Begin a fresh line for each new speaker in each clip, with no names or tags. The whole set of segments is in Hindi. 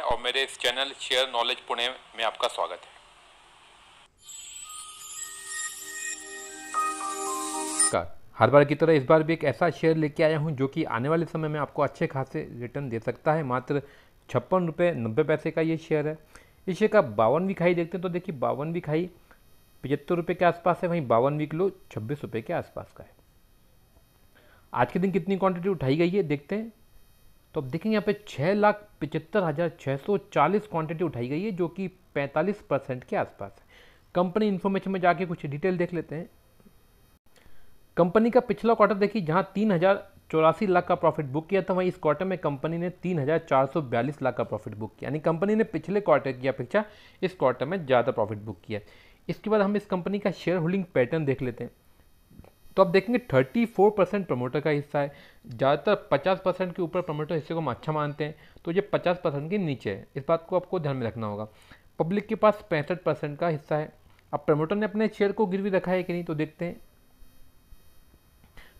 और मेरे इस चैनल शेयर नॉलेज पुणे में आपका स्वागत है हर बार की तरह इस बार भी एक ऐसा शेयर लेके आया हूं जो कि आने वाले समय में आपको अच्छे खासे रिटर्न दे सकता है मात्र छप्पन रुपये नब्बे पैसे का ये शेयर है इस शेयर का बावन वी खाई देखते हैं तो देखिए बावन वी खाई पचहत्तर रुपये के आसपास है वहीं बावन वी किलो छब्बीस रुपये के आसपास का है आज के दिन कितनी क्वांटिटी उठाई गई है देखते हैं तो अब देखेंगे यहाँ पे छः लाख पिचहत्तर हज़ार छः सौ चालीस क्वान्टिटी उठाई गई है जो कि पैंतालीस परसेंट के आसपास है कंपनी इन्फॉर्मेशन में जाके कुछ डिटेल देख लेते हैं कंपनी का पिछला क्वार्टर देखिए जहाँ तीन हज़ार चौरासी लाख का प्रॉफिट बुक किया था वहीं इस क्वार्टर में कंपनी ने तीन हज़ार चार सौ बयालीस लाख का प्रॉफिट बुक किया यानी कंपनी ने पिछले क्वार्टर की अपेक्षा इस क्वार्टर में ज़्यादा प्रॉफिट बुक किया इसके बाद हम इस कंपनी का शेयर होल्डिंग पैटर्न देख लेते हैं तो आप देखेंगे 34 परसेंट प्रमोटर का हिस्सा है ज़्यादातर 50 परसेंट के ऊपर प्रमोटर हिस्से को हम अच्छा मानते हैं तो ये 50 परसेंट के नीचे है इस बात को आपको ध्यान में रखना होगा पब्लिक के पास पैंसठ परसेंट का हिस्सा है अब प्रमोटर ने अपने शेयर को गिरवी रखा है कि नहीं तो देखते हैं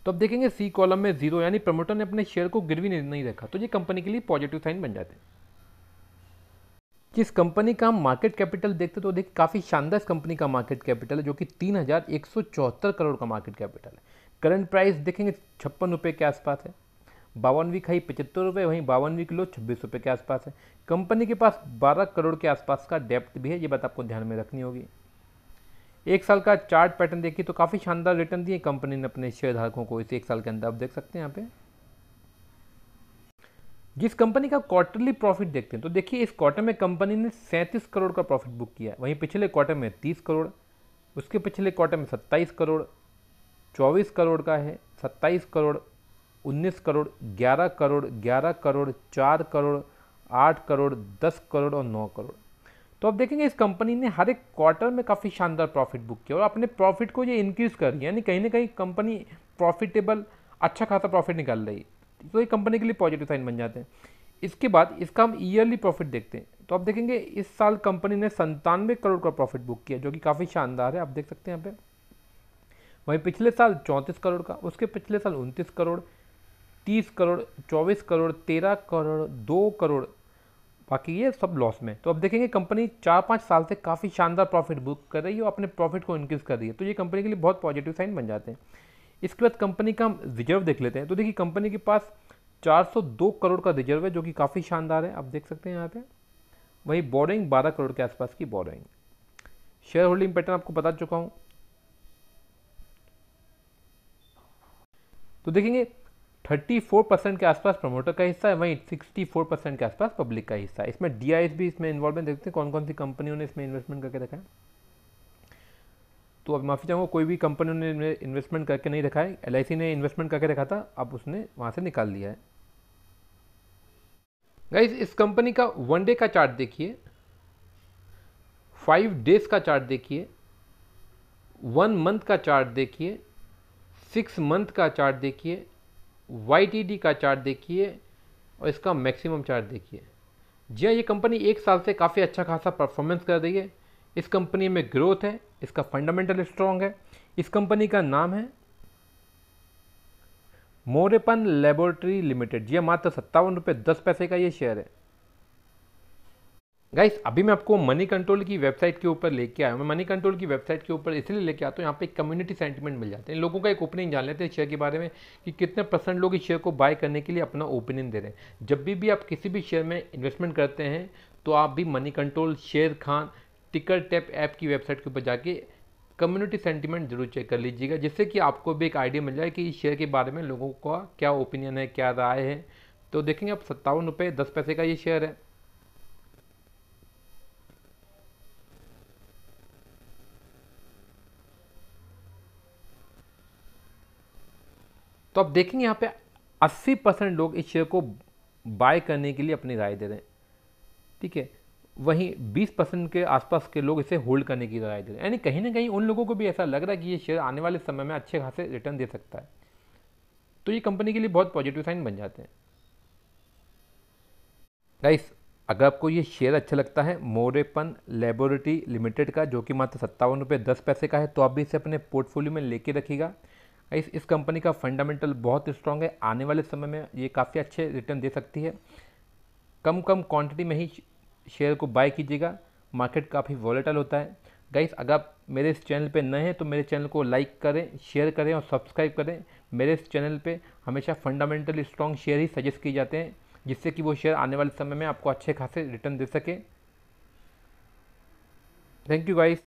तो अब देखेंगे सी कॉलम में जीरो यानी प्रमोटर ने अपने शेयर को गिरवी नहीं रखा तो ये कंपनी के लिए पॉजिटिव साइन बन जाते हैं कि तो इस कंपनी का हम मार्केट कैपिटल देखते तो देखिए काफ़ी शानदार कंपनी का मार्केट कैपिटल है जो कि तीन हज़ार एक सौ चौहत्तर करोड़ का मार्केट कैपिटल है करंट प्राइस देखेंगे छप्पन रुपये के आसपास है बावनवी खाई पचहत्तर रुपये वहीं बावनवी किलो छब्बीस रुपये के आसपास है कंपनी के पास बारह करोड़ के आसपास का डेप्ट भी है ये बात आपको ध्यान में रखनी होगी एक साल का चार्ट पैटर्न देखिए तो काफ़ी शानदार रिटर्न दिए कंपनी ने अपने शेयर धारकों को इस एक साल के अंदर आप देख सकते हैं यहाँ पर जिस कंपनी का क्वार्टरली प्रॉफिट देखते हैं तो देखिए इस क्वार्टर में कंपनी ने सैंतीस करोड़ का प्रॉफिट बुक किया वहीं पिछले क्वार्टर में तीस करोड़ उसके पिछले क्वार्टर में सत्ताईस करोड़ चौबीस करोड़ का है सत्ताईस करोड़ उन्नीस करोड़ ग्यारह करोड़ ग्यारह करोड़ चार करोड़ आठ करोड़ दस करोड़ और नौ करोड़ तो आप देखेंगे इस कंपनी ने हर एक क्वार्टर में काफ़ी शानदार प्रॉफिट बुक किया और अपने प्रॉफिट को ये इंक्रीज़ कर रही है यानी कहीं ना कहीं कंपनी प्रॉफिटेबल अच्छा खासा प्रॉफिट निकाल रही है तो ये कंपनी के लिए पॉजिटिव साइन बन जाते हैं इसके बाद इसका हम ईयरली प्रॉफिट देखते हैं तो आप देखेंगे इस साल कंपनी ने संतानवे करोड़ का प्रॉफिट बुक किया जो कि काफ़ी शानदार है आप देख सकते हैं यहाँ पे वहीं पिछले साल चौंतीस करोड़ का उसके पिछले साल उनतीस करोड़ तीस करोड़ चौबीस करोड़ तेरह करोड़ दो करोड़ बाकी ये सब लॉस में तो अब देखेंगे कंपनी चार पाँच साल से काफ़ी शानदार प्रॉफिट बुक कर रही है और अपने प्रॉफिट को इंक्रीज़ कर रही है तो ये कंपनी के लिए बहुत पॉजिटिव साइन बन जाते हैं इसके बाद कंपनी का हम रिजर्व देख लेते हैं तो देखिए कंपनी के पास 402 करोड़ का रिजर्व है जो कि काफ़ी शानदार है आप देख सकते हैं यहाँ पे वहीं बोरिंग 12 करोड़ के आसपास की बोरिंग शेयर होल्डिंग पैटर्न आपको बता चुका हूँ तो देखेंगे 34 परसेंट के आसपास प्रमोटर का हिस्सा है वहीं 64 परसेंट के आसपास पब्लिक का हिस्सा है इसमें डी भी इसमें इन्वॉल्वमेंट देखते हैं कौन कौन सी कंपनियों ने इसमें इन्वेस्टमेंट करके रखा है तो अब माफ़ी चाहूँगा कोई भी कंपनी ने इन्वेस्टमेंट करके नहीं रखा है एल ने इन्वेस्टमेंट करके रखा था अब उसने वहाँ से निकाल लिया है गाइज इस कंपनी का वन डे का चार्ट देखिए फाइव डेज का चार्ट देखिए वन मंथ का चार्ट देखिए सिक्स मंथ का चार्ट देखिए वाई का चार्ट देखिए और इसका मैक्सिमम चार्ट देखिए जी हाँ ये कंपनी एक साल से काफ़ी अच्छा खासा परफॉर्मेंस कर रही है इस कंपनी में ग्रोथ है इसका फंडामेंटल स्ट्रांग है इस कंपनी का नाम है मोरेपन लेबोरेटरी लिमिटेड ये मात्र सत्तावन रुपये दस पैसे का यह शेयर है गाइस अभी मैं आपको मनी कंट्रोल की वेबसाइट के ऊपर लेके आया हूँ मैं मनी कंट्रोल की वेबसाइट के ऊपर इसलिए लेके आता हूँ यहाँ पे कम्युनिटी सेंटीमेंट मिल जाते हैं लोगों का एक ओपिनियन जान लेते हैं शेयर के बारे में कि कितने परसेंट लोग इस शेयर को बाय करने के लिए अपना ओपिनियन दे रहे हैं जब भी भी आप किसी भी शेयर में इन्वेस्टमेंट करते हैं तो आप भी मनी कंट्रोल शेयर खान टिकर टैप ऐप की वेबसाइट के ऊपर जाके कम्युनिटी सेंटीमेंट जरूर चेक कर लीजिएगा जिससे कि आपको भी एक आइडिया मिल जाए कि इस शेयर के बारे में लोगों का क्या ओपिनियन है क्या राय है तो देखेंगे आप सत्तावन रुपये दस पैसे का ये शेयर है तो आप देखेंगे यहाँ पे 80 परसेंट लोग इस शेयर को बाय करने के लिए अपनी राय दे रहे हैं ठीक है वहीं 20 परसेंट के आसपास के लोग इसे होल्ड करने की राय दे रहे हैं यानी कहीं ना कहीं उन लोगों को भी ऐसा लग रहा है कि ये शेयर आने वाले समय में अच्छे खासे रिटर्न दे सकता है तो ये कंपनी के लिए बहुत पॉजिटिव साइन बन जाते हैं गाइस अगर आपको ये शेयर अच्छा लगता है मोरेपन लेबोरेटरी लिमिटेड का जो कि मात्र सत्तावन रुपये दस पैसे का है तो आप भी इसे अपने पोर्टफोलियो में लेके रखिएगा इस इस कंपनी का फंडामेंटल बहुत स्ट्रांग है आने वाले समय में ये काफ़ी अच्छे रिटर्न दे सकती है कम कम क्वांटिटी में ही शेयर को बाय कीजिएगा मार्केट काफ़ी वॉलेटल होता है गाइस अगर आप मेरे इस चैनल पे नए हैं तो मेरे चैनल को लाइक करें शेयर करें और सब्सक्राइब करें मेरे इस चैनल पे हमेशा फंडामेंटली स्ट्रॉन्ग शेयर ही सजेस्ट किए जाते हैं जिससे कि वो शेयर आने वाले समय में आपको अच्छे खासे रिटर्न दे सके थैंक यू गाइस